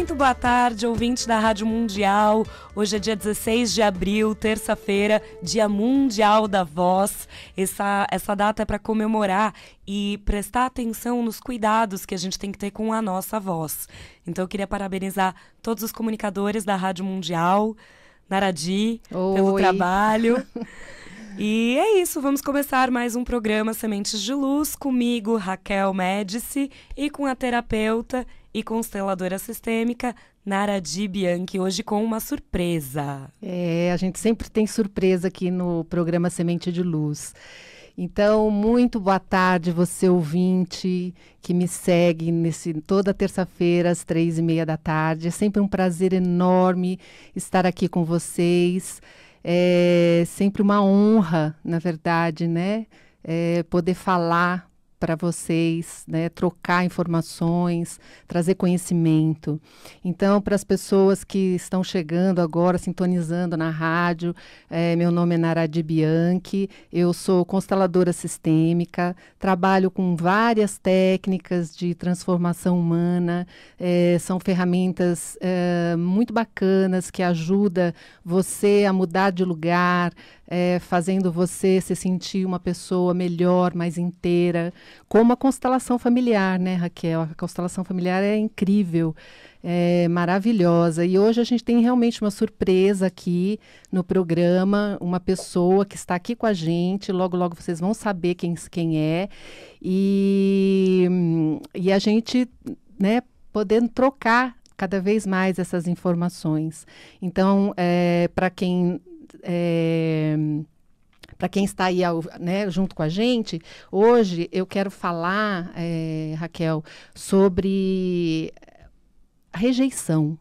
Muito boa tarde, ouvintes da Rádio Mundial. Hoje é dia 16 de abril, terça-feira, Dia Mundial da Voz. Essa, essa data é para comemorar e prestar atenção nos cuidados que a gente tem que ter com a nossa voz. Então eu queria parabenizar todos os comunicadores da Rádio Mundial, Naradi, Oi. pelo trabalho. E é isso, vamos começar mais um programa Sementes de Luz comigo, Raquel Médici, e com a terapeuta e consteladora sistêmica Nara Di Bianchi, hoje com uma surpresa. É, a gente sempre tem surpresa aqui no programa Semente de Luz. Então, muito boa tarde, você ouvinte que me segue nesse, toda terça-feira às três e meia da tarde. É sempre um prazer enorme estar aqui com vocês. É sempre uma honra, na verdade, né? É, poder falar para vocês, né, trocar informações, trazer conhecimento. Então, para as pessoas que estão chegando agora, sintonizando na rádio, é, meu nome é Naradi Bianchi, eu sou consteladora sistêmica, trabalho com várias técnicas de transformação humana, é, são ferramentas é, muito bacanas que ajudam você a mudar de lugar, é, fazendo você se sentir uma pessoa melhor, mais inteira, como a constelação familiar, né, Raquel? A constelação familiar é incrível, é maravilhosa. E hoje a gente tem realmente uma surpresa aqui no programa, uma pessoa que está aqui com a gente. Logo, logo vocês vão saber quem, quem é. E, e a gente, né, podendo trocar cada vez mais essas informações. Então, é, para quem é eh, para quem está aí ao, né, junto com a gente, hoje eu quero falar, é, Raquel, sobre rejeição.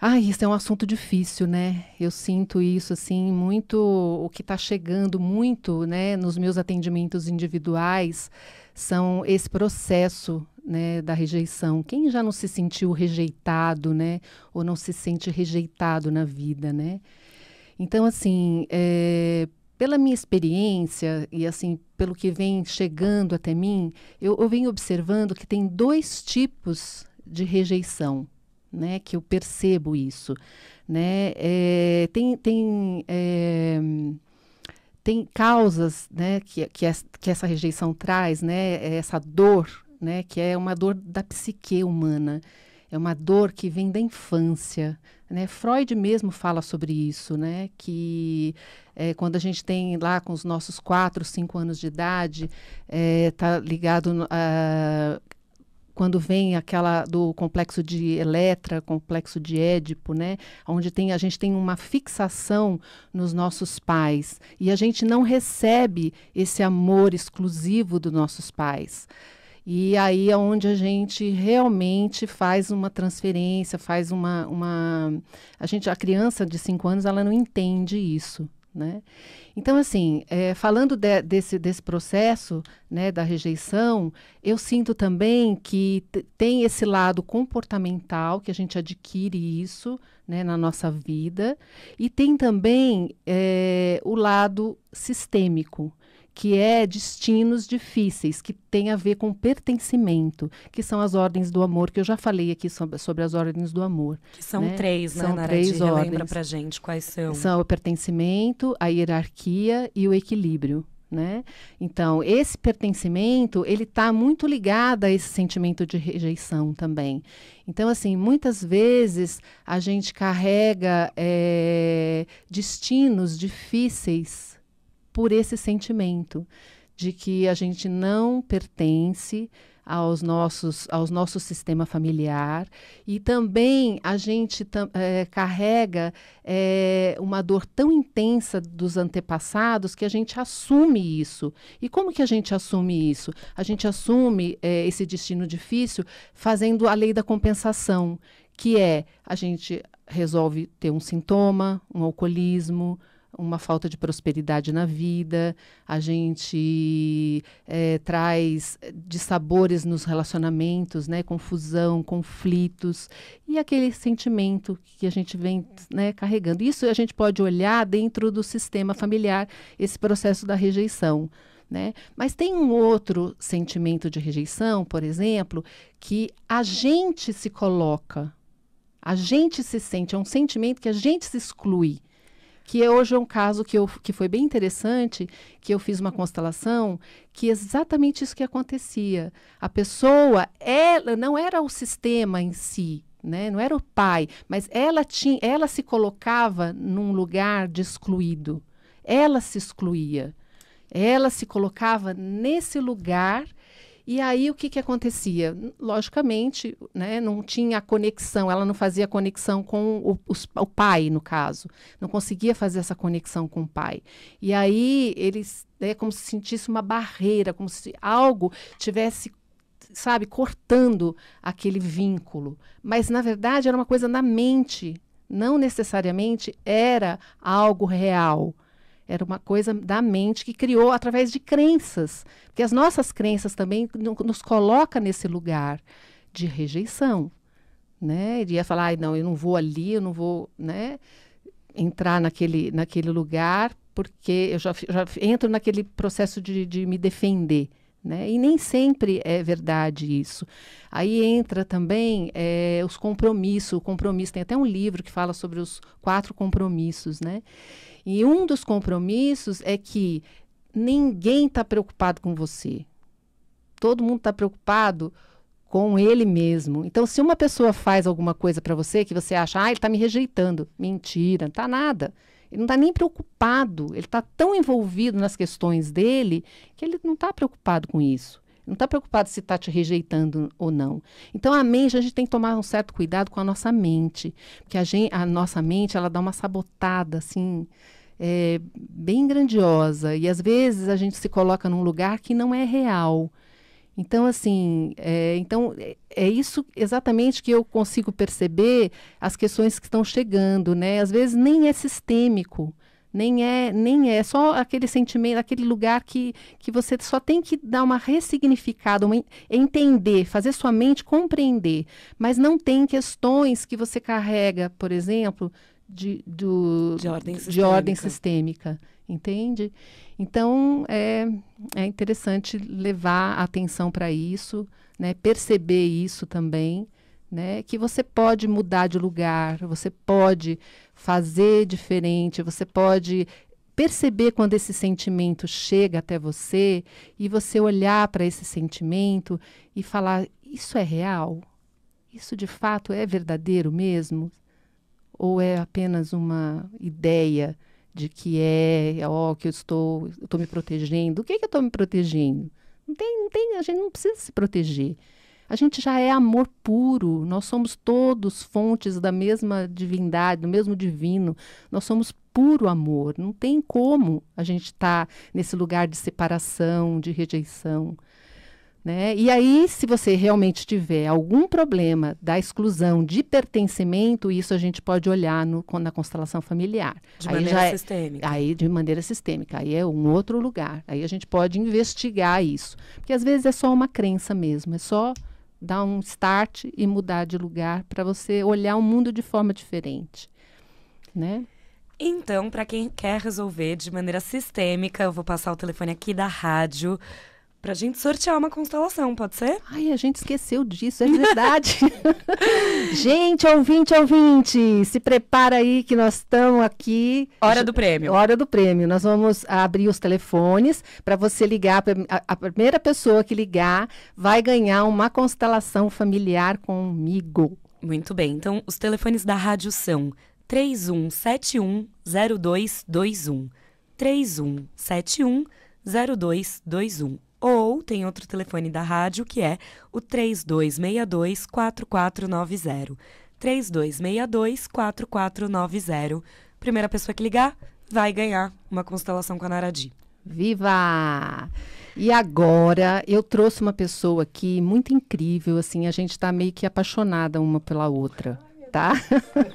Ah, isso é um assunto difícil, né? Eu sinto isso assim muito, o que está chegando muito, né, nos meus atendimentos individuais são esse processo né, da rejeição. Quem já não se sentiu rejeitado, né, ou não se sente rejeitado na vida, né? Então, assim, é, pela minha experiência e assim pelo que vem chegando até mim, eu, eu venho observando que tem dois tipos de rejeição, né? Que eu percebo isso, né? É, tem tem é, tem causas né, que, que, essa rejeição traz, né, é essa dor né, que é uma dor da psique humana, é uma dor que vem da infância. Né? Freud mesmo fala sobre isso, né? que é, quando a gente tem lá com os nossos 4, 5 anos de idade, está eh, é, ligado a quando vem aquela do complexo de Eletra, complexo de Édipo, né? Onde tem, a gente tem uma fixação nos nossos pais e a gente não recebe esse amor exclusivo dos nossos pais. E aí é onde a gente realmente faz uma transferência, faz uma, uma... A, gente, a criança de 5 anos, ela não entende isso, né? Então, assim, é, falando de, desse, desse processo né, da rejeição, eu sinto também que tem esse lado comportamental, que a gente adquire isso né, na nossa vida, e tem também é, o lado sistêmico, que é destinos difíceis, que tem a ver com pertencimento, que são as ordens do amor, que eu já falei aqui sobre, as ordens do amor. Que são né? três, né, são Narati? três ordens. Lembra pra gente quais são. São o pertencimento, a hierarquia e o equilíbrio. Né? Então, esse pertencimento, ele está muito ligado a esse sentimento de rejeição também. Então, assim, muitas vezes a gente carrega é, destinos difíceis por esse sentimento de que a gente não pertence aos nossos, aos nosso sistema familiar e também a gente é, carrega é, uma dor tão intensa dos antepassados que a gente assume isso. E como que a gente assume isso? A gente assume é, esse destino difícil fazendo a lei da compensação, que é a gente resolve ter um sintoma, um alcoolismo, uma falta de prosperidade na vida, a gente é, traz eh, dissabores nos relacionamentos, né, confusão, conflitos e aquele sentimento que a gente vem né, carregando. Isso a gente pode olhar dentro do sistema familiar, esse processo da rejeição. Né? Mas tem um outro sentimento de rejeição, por exemplo, que a gente se coloca, a gente se sente, é um sentimento que a gente se exclui que é hoje é um caso que, eu, que foi bem interessante, que eu fiz uma constelação, que é exatamente isso que acontecia. A pessoa, ela não era o sistema em si, né? Não era o pai, mas ela tinha, ela se colocava num lugar de excluído. Ela se excluía. Ela se colocava nesse lugar e aí o que, que acontecia? Logicamente, né, não tinha conexão, ela não fazia conexão com o, o, pai, no caso. Não conseguia fazer essa conexão com o pai. E aí eles é como se sentisse uma barreira, como se algo tivesse sabe cortando aquele vínculo mas na verdade era uma coisa na mente não necessariamente era algo real era uma coisa da mente que criou através de crenças, porque as nossas crenças também nos coloca nesse lugar de rejeição, né? Ele ia falar, ah, não, eu não vou ali, eu não vou, né? Entrar naquele, naquele lugar porque eu já, já entro naquele processo de, de me defender, né? E nem sempre é verdade isso. Aí entra também é, os compromissos. O compromisso tem até um livro que fala sobre os quatro compromissos, né? E um dos compromissos é que ninguém está preocupado com você. Todo mundo está preocupado com ele mesmo. Então, se uma pessoa faz alguma coisa para você que você acha, ah, ele está me rejeitando, mentira, não está nada. Ele não está nem preocupado. Ele está tão envolvido nas questões dele que ele não está preocupado com isso. Não está preocupado se está te rejeitando ou não. Então, a mente, a gente tem que tomar um certo cuidado com a nossa mente. Porque a, gente, a nossa mente, ela dá uma sabotada, assim, é, bem grandiosa. E às vezes a gente se coloca num lugar que não é real. Então, assim, é, então, é, é, isso exatamente que eu consigo perceber as questões que estão chegando, né? Às vezes nem é sistêmico nem é nem é, é só aquele sentimento aquele lugar que que você só tem que dar uma ressignificada uma, entender fazer sua mente compreender mas não tem questões que você carrega por exemplo de do, de ordem sistêmica. de ordem sistêmica entende então é é interessante levar atenção para isso né perceber isso também né? Que você pode mudar de lugar, você pode fazer diferente, você pode perceber quando esse sentimento chega até você e você olhar para esse sentimento e falar: isso é real? Isso de fato é verdadeiro mesmo? Ou é apenas uma ideia de que é, ó, que eu estou, eu estou me protegendo? O que, é que eu estou me protegendo? Não tem, não tem, a gente não precisa se proteger a gente já é amor puro, nós somos todos fontes da mesma divindade, do mesmo divino, nós somos puro amor, não tem como a gente estar tá nesse lugar de separação, de rejeição. Né? E aí, se você realmente tiver algum problema da exclusão de pertencimento, isso a gente pode olhar no, na constelação familiar. De aí maneira é, sistêmica. Aí, de maneira sistêmica. Aí é um outro lugar. Aí a gente pode investigar isso. Porque às vezes é só uma crença mesmo, é só dar um start e mudar de lugar para você olhar o mundo de forma diferente, né? Então, para quem quer resolver de maneira sistêmica, eu vou passar o telefone aqui da rádio Pra gente sortear uma constelação, pode ser? Ai, a gente esqueceu disso, é verdade. gente, ouvinte, ouvinte, se prepara aí que nós estamos aqui. Hora do prêmio. Hora do prêmio. Nós vamos abrir os telefones para você ligar. A, a primeira pessoa que ligar vai ganhar uma constelação familiar comigo. Muito bem. Então, os telefones da rádio são 3171 0221. 3171 0221. Ou tem outro telefone da rádio que é o 3262-4490. 3262-4490. Primeira pessoa que ligar vai ganhar uma constelação com a Naradi. Viva! E agora eu trouxe uma pessoa aqui muito incrível, assim, a gente está meio que apaixonada uma pela outra, tá?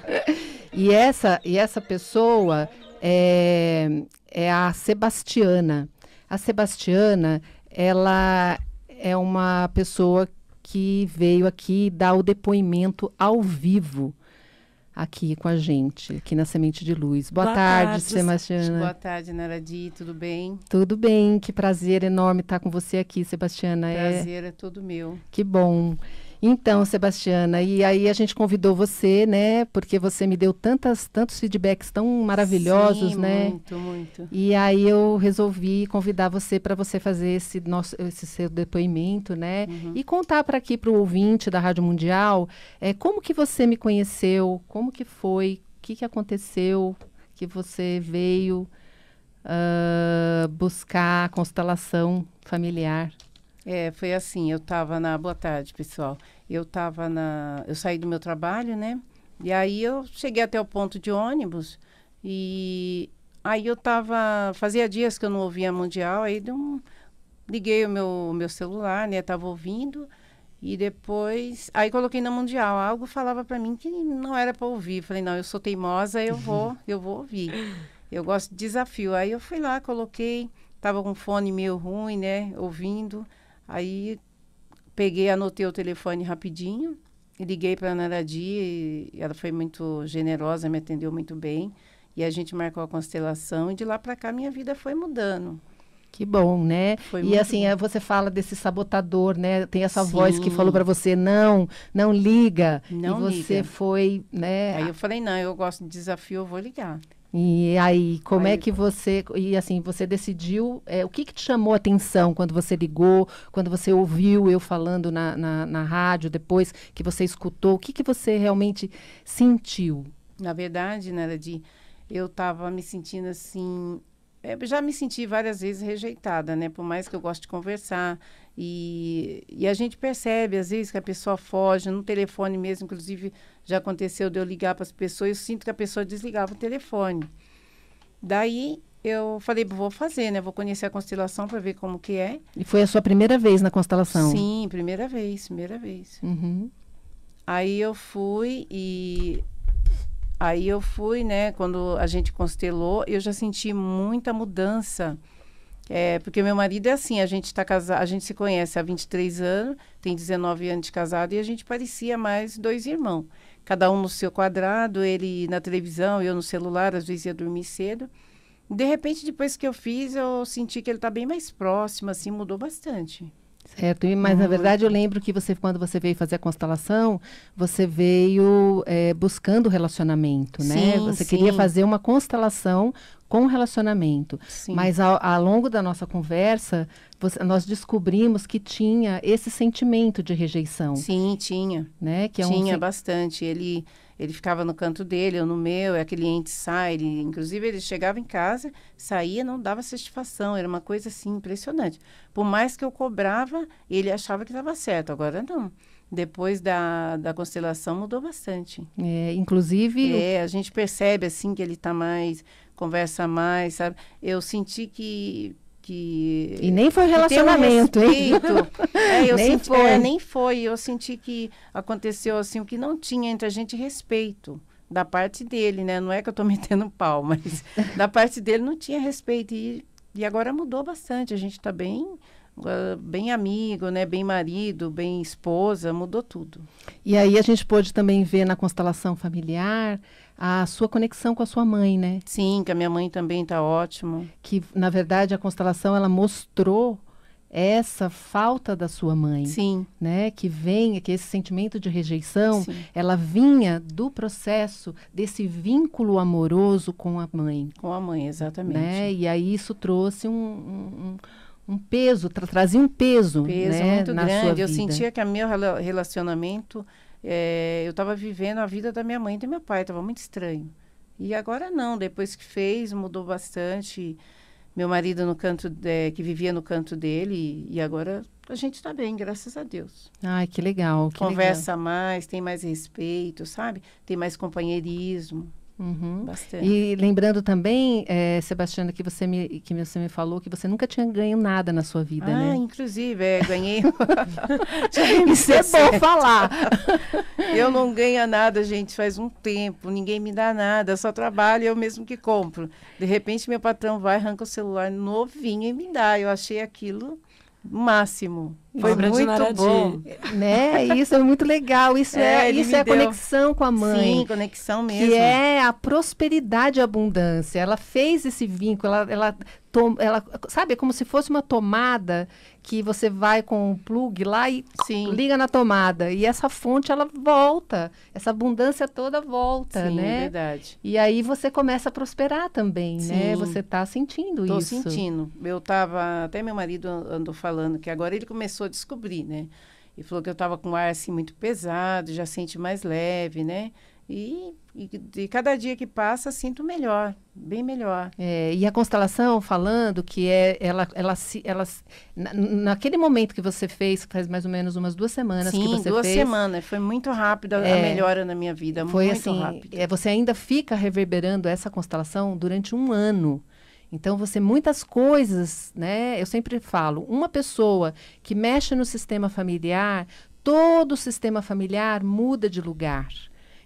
e essa e essa pessoa é, é a Sebastiana. A Sebastiana, ela é uma pessoa que veio aqui dar o depoimento ao vivo aqui com a gente, aqui na Semente de Luz. Boa, Boa tarde, tarde, Sebastiana. Boa tarde, Naradi, tudo bem? Tudo bem, que prazer enorme estar com você aqui, Sebastiana. É prazer é, é todo meu. Que bom. Então, Sebastiana, e aí a gente convidou você, né? Porque você me deu tantas, tantos feedbacks tão maravilhosos, Sim, né? Muito, muito. E aí eu resolvi convidar você para você fazer esse nosso, esse seu depoimento, né? Uhum. E contar para aqui para o ouvinte da Rádio Mundial, é como que você me conheceu, como que foi, o que que aconteceu, que você veio uh, buscar a constelação familiar. É, foi assim, eu estava na. Boa tarde, pessoal eu tava na. Eu saí do meu trabalho, né? E aí eu cheguei até o ponto de ônibus e aí eu tava. Fazia dias que eu não ouvia Mundial, aí um, liguei o meu, meu celular, né? Tava ouvindo. E depois, aí coloquei na Mundial. Algo falava para mim que não era para ouvir. Falei, não, eu sou teimosa, eu vou, eu vou ouvir. Eu gosto de desafio. Aí eu fui lá, coloquei, tava com fone meio ruim, né, ouvindo. Aí peguei, anotei o telefone rapidinho, liguei para a Naradi, e ela foi muito generosa, me atendeu muito bem, e a gente marcou a constelação, e de lá para cá minha vida foi mudando. Que bom, né? Foi e assim, bom. É, você fala desse sabotador, né? Tem essa Sim. voz que falou para você, não, não liga. Não e você liga. foi, né? Aí eu falei, não, eu gosto de desafio, eu vou ligar. E aí, como é aí... é que você. E assim, você decidiu. É, o que, que te chamou a atenção quando você ligou, quando você ouviu eu falando na, na, na rádio, depois que você escutou? O que, que você realmente sentiu? Na verdade, né de eu estava me sentindo assim. É, já me senti várias vezes rejeitada, né? Por mais que eu goste de conversar, e, e a gente percebe, às vezes, que a pessoa foge, no telefone mesmo, inclusive já aconteceu de eu ligar para as pessoas, eu sinto que a pessoa desligava o telefone. Daí eu falei, vou fazer, né? Vou conhecer a constelação para ver como que é. E foi a sua primeira vez na constelação? Sim, primeira vez, primeira vez. Uhum. Aí eu fui e aí eu fui, né? Quando a gente constelou, eu já senti muita mudança é, porque meu marido é assim, a gente tá casado, a gente se conhece há 23 anos, tem 19 anos de casado e a gente parecia mais dois irmãos. Cada um no seu quadrado, ele na televisão, eu no celular, às vezes ia dormir cedo. De repente, depois que eu fiz, eu senti que ele está bem mais próximo, assim, mudou bastante. Certo, e, mas na uhum. verdade eu lembro que você, quando você veio fazer a constelação, você veio é, buscando relacionamento, né? sim, né? Você sim. queria fazer uma constelação com relacionamento. Sim. Mas ao, ao, longo da nossa conversa, você, nós descobrimos que tinha esse sentimento de rejeição. Sim, tinha. Né? Que é tinha um... bastante. Ele ele ficava no canto dele, eu no meu, e é aquele cliente sai. Ele, inclusive, ele chegava em casa, saía, não dava satisfação. Era uma coisa assim impressionante. Por mais que eu cobrava, ele achava que estava certo. Agora não depois da, da constelação mudou bastante. É, inclusive. É, a gente percebe assim que ele está mais, conversa mais, sabe? Eu senti que que e nem foi relacionamento, um hein? É, eu nem senti, foi. É, nem foi. Eu senti que aconteceu assim o que não tinha entre a gente é respeito da parte dele, né? Não é que eu estou metendo pau, mas da parte dele não tinha respeito e, e agora mudou bastante. A gente está bem ah, bem amigo, né, bem marido, bem esposa, mudou tudo. E aí a gente pôde também ver na constelação familiar a sua conexão com a sua mãe, né? Sim, que a minha mãe também está ótima. Que na verdade a constelação ela mostrou essa falta da sua mãe, Sim. né, que vem, que esse sentimento de rejeição, Sim. ela vinha do processo desse vínculo amoroso com a mãe. Com a mãe, exatamente. Né? E aí isso trouxe um, um, um peso, tra trazia um peso, peso né, muito na grande. Sua vida. Eu sentia que o meu relacionamento é, eu estava vivendo a vida da minha mãe e do meu pai, estava muito estranho. E agora não, depois que fez, mudou bastante. Meu marido no canto eh, que vivia no canto dele e, agora a gente está bem, graças a Deus. Ai, que legal. Que Conversa legal. mais, tem mais respeito, sabe? Tem mais companheirismo. Uhum. E lembrando também, é, Sebastiana, que você, me, que você me falou que você nunca tinha ganho nada na sua vida, ah, né? inclusive, é, ganhei. Isso é bom falar. eu não ganho nada, gente, faz um tempo, ninguém me dá nada, só trabalho, eu mesmo que compro. De repente, meu patrão vai, arranca o celular novinho e me dá. Eu achei aquilo máximo. Foi Obra muito de bom, né? Isso é muito legal. Isso é, é isso é deu... conexão com a mãe. Sim, conexão mesmo. Que é a prosperidade e a abundância. Ela fez esse vínculo, ela, ela, ela sabe, é como se fosse uma tomada que você vai com o um plug lá e Sim. liga na tomada e essa fonte ela volta, essa abundância toda volta, Sim, né? verdade. E aí você começa a prosperar também, né? Sim. né? Você está sentindo Tô isso. Estou sentindo. Eu tava, até meu marido andou falando que agora ele começou começou a descobrir, né? E falou que eu estava com um ar assim muito pesado, já sente mais leve, né? E, e, e, cada dia que passa sinto melhor, bem melhor. É, e a constelação falando que é, ela, ela se, ela, na, naquele momento que você fez, faz mais ou menos umas duas semanas Sim, que você duas fez, semanas. Foi muito rápida é, a melhora na minha vida, foi muito assim, rápido. É, você ainda fica reverberando essa constelação durante um ano. Então, você, muitas coisas, né? Eu sempre falo, uma pessoa que mexe no sistema familiar, todo o sistema familiar muda de lugar.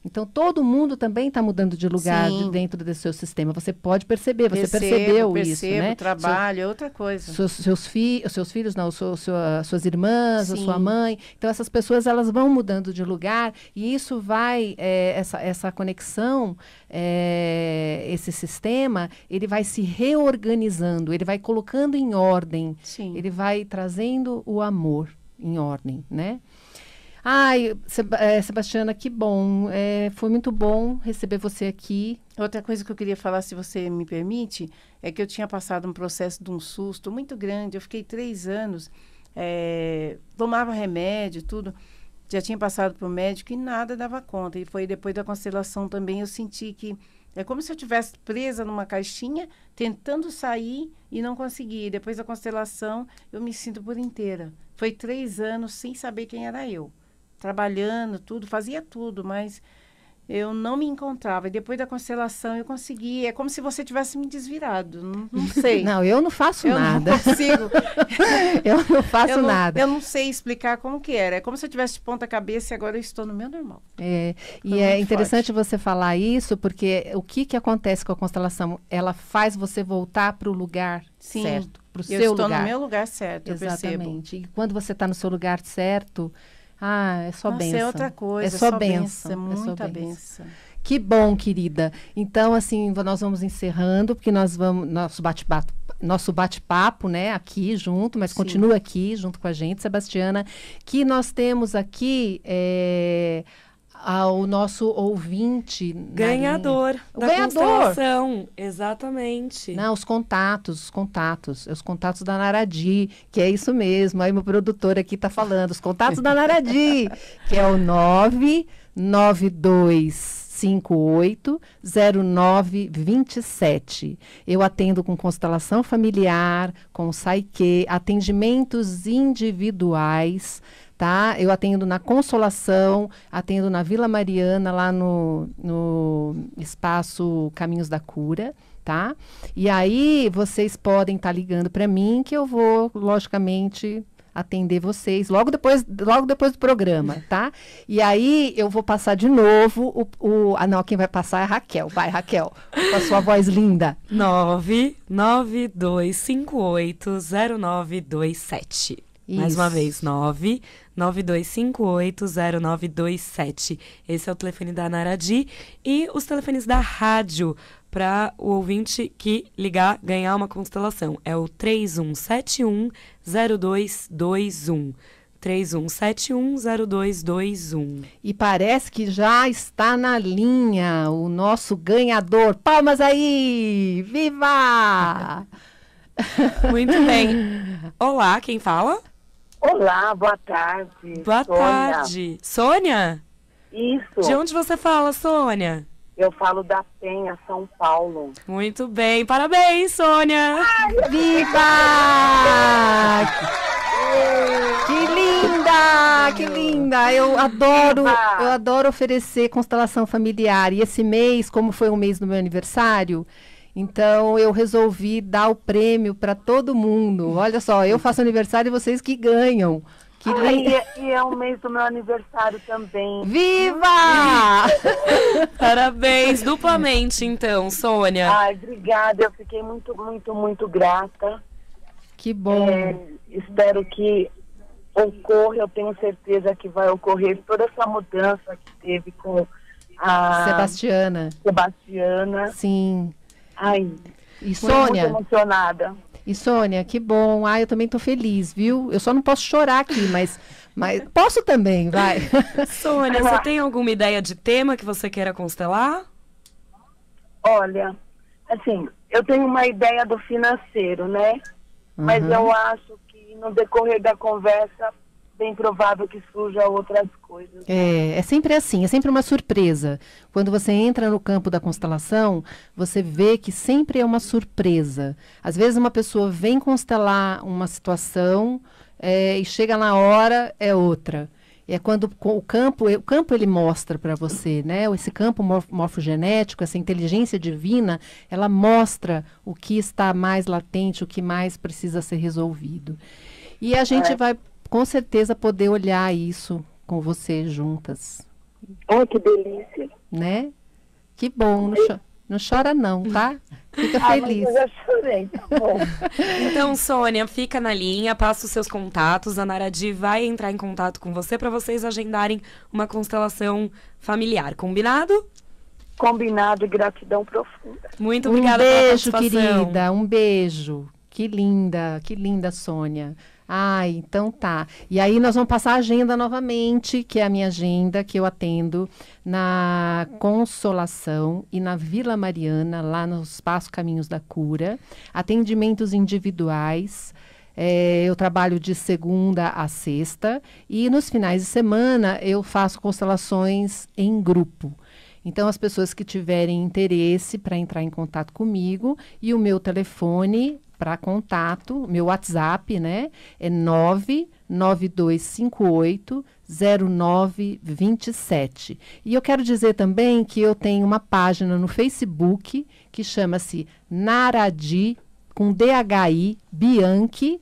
Então, todo mundo também está mudando de lugar de dentro do seu sistema. Você pode perceber, você percebo, percebeu percebo, isso, né? trabalho, seu, é outra coisa. Seus, seus, seus filhos, não, sua, sua, suas irmãs, Sim. a sua mãe. Então, essas pessoas, elas vão mudando de lugar e isso vai, é, essa, essa conexão, é, esse sistema, ele vai se reorganizando, ele vai colocando em ordem, Sim. ele vai trazendo o amor em ordem, né? Ai, Seb é, Sebastiana, que bom. É, foi muito bom receber você aqui. Outra coisa que eu queria falar, se você me permite, é que eu tinha passado um processo de um susto muito grande. Eu fiquei três anos, é, tomava remédio, tudo. Já tinha passado para o médico e nada dava conta. E foi depois da constelação também eu senti que é como se eu tivesse presa numa caixinha, tentando sair e não conseguir. Depois da constelação, eu me sinto por inteira. Foi três anos sem saber quem era eu trabalhando, tudo, fazia tudo, mas eu não me encontrava. E depois da constelação eu consegui. É como se você tivesse me desvirado. Não, não sei. não, eu não faço eu nada. Não consigo. eu não faço eu não, nada. Eu não sei explicar como que era. É como se eu tivesse de ponta cabeça e agora eu estou no meu normal. É, e é interessante forte. você falar isso, porque o que, que acontece com a constelação? Ela faz você voltar para o lugar Sim, certo. Para o seu lugar. Eu estou no meu lugar certo, Exatamente. E quando você está no seu lugar certo ah, é só Nossa, é benção. é outra coisa. É, é só, só benção. benção. É muita é benção. benção. Que bom, querida. Então, assim, nós vamos encerrando, porque nós vamos. Nosso bate-papo nosso bate-papo, né, aqui junto, mas Sim. continua aqui junto com a gente, Sebastiana, que nós temos aqui. É ao nosso ouvinte. Ganhador da ganhador. exatamente. Não, os contatos, os contatos, é os contatos da Naradi, que é isso mesmo, aí meu produtor aqui está falando, os contatos da Naradi, que é o 992 0927. Eu atendo com constelação familiar, com saikê, atendimentos individuais, tá? Eu atendo na Consolação, atendo na Vila Mariana, lá no, no espaço Caminhos da Cura, tá? E aí vocês podem estar tá ligando para mim que eu vou, logicamente, atender vocês logo depois, logo depois do programa, tá? E aí eu vou passar de novo o, o ah não, quem vai passar é a Raquel. Vai, Raquel, com a sua voz linda. 992580927. Isso. Mais uma vez, 992580927. Esse é o telefone da Naradi e os telefones da rádio para o ouvinte que ligar ganhar uma constelação. É o 31710221. 31710221. E parece que já está na linha o nosso ganhador. Palmas aí! Viva! Muito bem. Olá, quem fala? Olá, boa tarde. Boa Sônia. tarde. Sônia? Isso. De onde você fala, Sônia? Eu falo da Penha, São Paulo. Muito bem, parabéns, Sônia! Ai, Viva! que linda! Que linda! Eu adoro, eu adoro oferecer constelação familiar. E esse mês, como foi o mês do meu aniversário, então eu resolvi dar o prêmio para todo mundo. Olha só, eu faço aniversário e vocês que ganham. Que Ai, e, e é o mês do meu aniversário também. Viva! Parabéns duplamente, então, Sônia. Ai, obrigada. Eu fiquei muito, muito, muito grata. Que bom. É, espero que ocorra, eu tenho certeza que vai ocorrer toda essa mudança que teve com a Sebastiana. Sebastiana. Sim. Ai, e Sônia, muito emocionada. E Sônia, que bom. Ah, eu também estou feliz, viu? Eu só não posso chorar aqui, mas, mas posso também, vai. Sônia, você ah. tem alguma ideia de tema que você queira constelar? Olha, assim, eu tenho uma ideia do financeiro, né? Uhum. Mas eu acho que no decorrer da conversa bem provável que surja outras coisas. É, é sempre assim, é sempre uma surpresa. Quando você entra no campo da constelação, você vê que sempre é uma surpresa. Às vezes uma pessoa vem constelar uma situação é, e chega na hora, é outra é quando o campo, o campo ele mostra para você, né? Esse campo morfogenético, essa inteligência divina, ela mostra o que está mais latente, o que mais precisa ser resolvido. E a gente é. vai com certeza poder olhar isso com você juntas. Oh, que delícia. Né? Que bom. Não, não chora não, tá? Fica ah, feliz. Ah, eu já chorei, tá bom. então, Sônia, fica na linha, passa os seus contatos. A Naradi vai entrar em contato com você para vocês agendarem uma constelação familiar. Combinado? Combinado e gratidão profunda. Muito obrigada um beijo, querida. Um beijo. Que linda, que linda, Sônia. Ah, então tá. E aí nós vamos passar a agenda novamente, que é a minha agenda que eu atendo na Consolação e na Vila Mariana, lá no Espaço Caminhos da Cura. Atendimentos individuais. É, eu trabalho de segunda a sexta e nos finais de semana eu faço constelações em grupo. Então, as pessoas que tiverem interesse para entrar em contato comigo e o meu telefone para contato, meu WhatsApp, né? É 99258 0927. E eu quero dizer também que eu tenho uma página no Facebook que chama-se Naradi com DHI Bianchi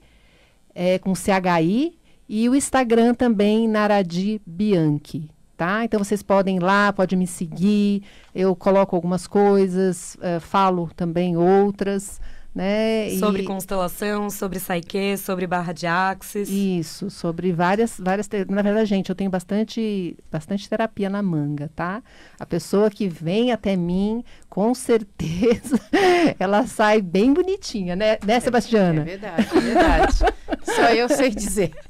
é, com CHI e o Instagram também Naradi Bianchi. Tá? Então vocês podem ir lá, podem me seguir, eu coloco algumas coisas, uh, falo também outras. Né? Sobre e... constelação, sobre Psyche, sobre barra de axis. Isso, sobre várias, várias. Te... Na verdade, gente, eu tenho bastante, bastante terapia na manga, tá? A pessoa que vem até mim, com certeza, ela sai bem bonitinha, né, né é, Sebastiana? É, é verdade, é verdade. Só eu sei dizer.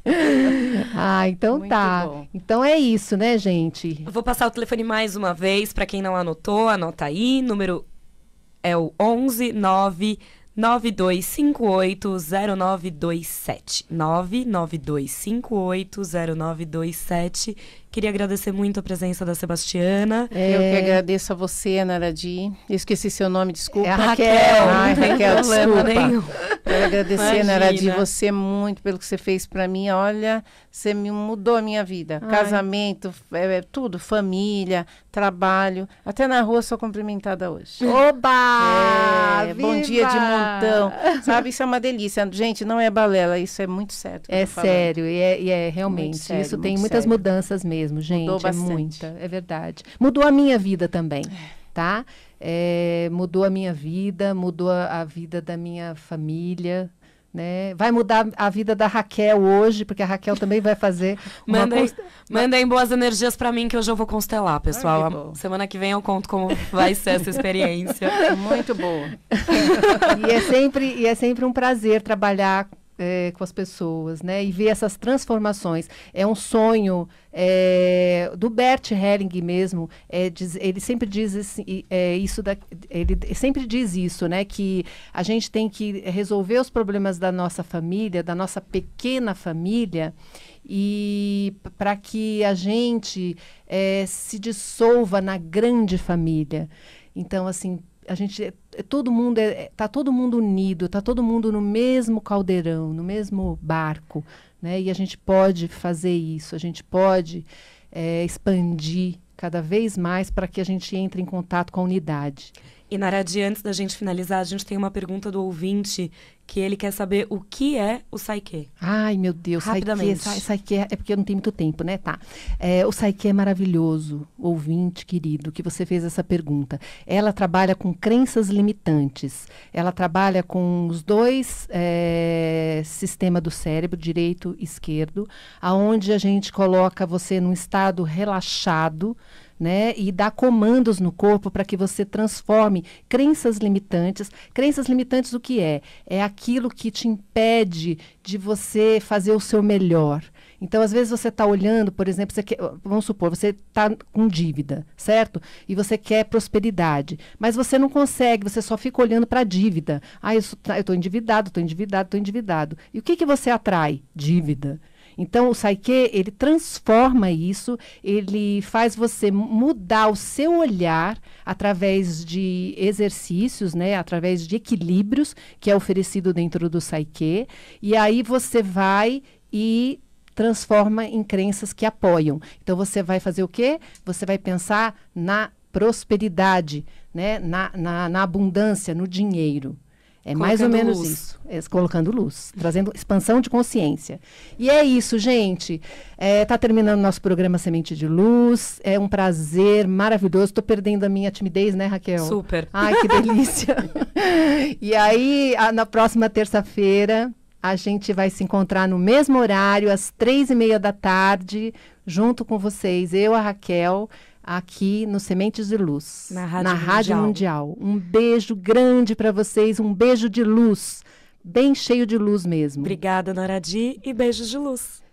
Ah, então Muito tá. Bom. Então é isso, né, gente? Eu vou passar o telefone mais uma vez para quem não anotou, anota aí. Número é o 11 992580927. 992580927. Queria agradecer muito a presença da Sebastiana. É, eu que agradeço a você, Naradi. Esqueci seu nome, desculpa. É a Raquel. Ai, Raquel, não desculpa. Nenhum. Quero agradecer, Naradi, você muito pelo que você fez para mim. Olha, você me mudou a minha vida. Ai. Casamento, é, é, tudo, família, trabalho. Até na rua sou cumprimentada hoje. Oba! É, bom dia de montão. Sabe, isso é uma delícia. Gente, não é balela, isso é muito certo. É sério, e é, e é realmente. Sério, isso tem muitas sério. mudanças mesmo mesmo, gente. Mudou é bastante. É muita, é verdade. Mudou a minha vida também, é. tá? É, mudou a minha vida, mudou a, vida da minha família, né? Vai mudar a vida da Raquel hoje, porque a Raquel também vai fazer. mandem, const... mandem boas energias para mim, que hoje eu vou constelar, pessoal. semana que vem eu conto como vai ser essa experiência. Muito boa. e, é sempre, e é sempre um prazer trabalhar é, com as pessoas, né? E ver essas transformações. É um sonho é, do Bert Helling mesmo. É, diz, ele sempre diz esse, é, isso da, ele sempre diz isso, né? Que a gente tem que resolver os problemas da nossa família, da nossa pequena família, e para que a gente é, se dissolva na grande família. Então, assim, a gente é todo mundo é, é tá todo mundo unido, está todo mundo no mesmo caldeirão, no mesmo barco, né? E a gente pode fazer isso, a gente pode é, expandir cada vez mais para que a gente entre em contato com a unidade. E Naradi, antes da gente finalizar, a gente tem uma pergunta do ouvinte que ele quer saber o que é o saikê. Ai, meu Deus, é- rapidamente. Saikê, é, é porque eu não tenho muito tempo, né? Tá. É, o saikê é maravilhoso, ouvinte querido, que você fez essa pergunta. Ela trabalha com crenças limitantes. Ela trabalha com os dois é, sistemas do cérebro, direito e esquerdo, aonde a gente coloca você num estado relaxado né? E dar comandos no corpo para que você transforme crenças limitantes. Crenças limitantes o que é? É aquilo que te impede de você fazer o seu melhor. Então, às vezes você está olhando, por exemplo, quer, vamos supor, você está com dívida, certo? E você quer prosperidade, mas você não consegue, você só fica olhando para a dívida. Ah, eu estou endividado, estou endividado, estou endividado. E o que, que você atrai? Dívida. Então o saikê, ele transforma isso, ele faz você mudar o seu olhar através de exercícios, né, através de equilíbrios que é oferecido dentro do saikê, e aí você vai e transforma em crenças que apoiam. Então você vai fazer o quê? Você vai pensar na prosperidade, né? na, na, na abundância, no dinheiro. É mais ou menos luz. isso. É, colocando luz, trazendo expansão de consciência. E é isso, gente. Está é, tá terminando nosso programa Semente de Luz. É um prazer maravilhoso. Estou perdendo a minha timidez, né, Raquel? Super. Ai, que delícia. e aí, a, na próxima terça-feira, a gente vai se encontrar no mesmo horário, às três e meia da tarde, junto com vocês, eu, a Raquel aqui no Sementes de Luz, na Rádio, na Rádio Mundial. Mundial. Um beijo grande para vocês, um beijo de luz, bem cheio de luz mesmo. Obrigada, Noradi, e beijos de luz.